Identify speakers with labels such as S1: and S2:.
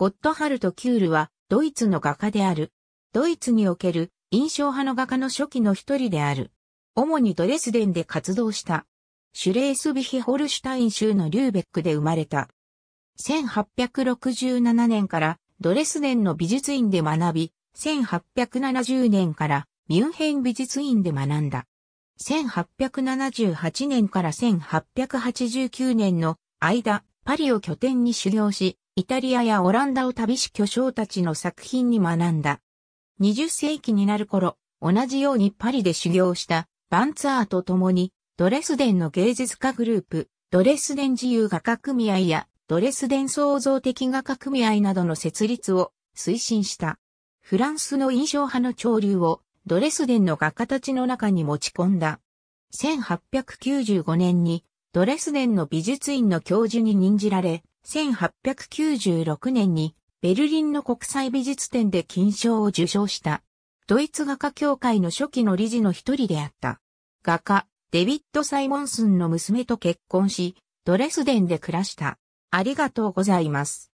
S1: ゴッドハルト・キュールは、ドイツの画家である。ドイツにおける印象派の画家の初期の一人である。主にドレスデンで活動した。シュレースビヒホルシュタイン州のリューベックで生まれた。1867年からドレスデンの美術院で学び、1870年からミュンヘン美術院で学んだ。1878年から1889年の間、パリを拠点に修行し、イタリアやオランダを旅し巨匠たちの作品に学んだ。20世紀になる頃、同じようにパリで修行したバンツァーと共に、ドレスデンの芸術家グループ、ドレスデン自由画家組合やドレスデン創造的画家組合などの設立を推進した。フランスの印象派の潮流をドレスデンの画家たちの中に持ち込んだ。1895年にドレスデンの美術院の教授に任じられ、1896年にベルリンの国際美術展で金賞を受賞した。ドイツ画家協会の初期の理事の一人であった。画家、デビッド・サイモンスンの娘と結婚し、ドレスデンで暮らした。ありがとうございます。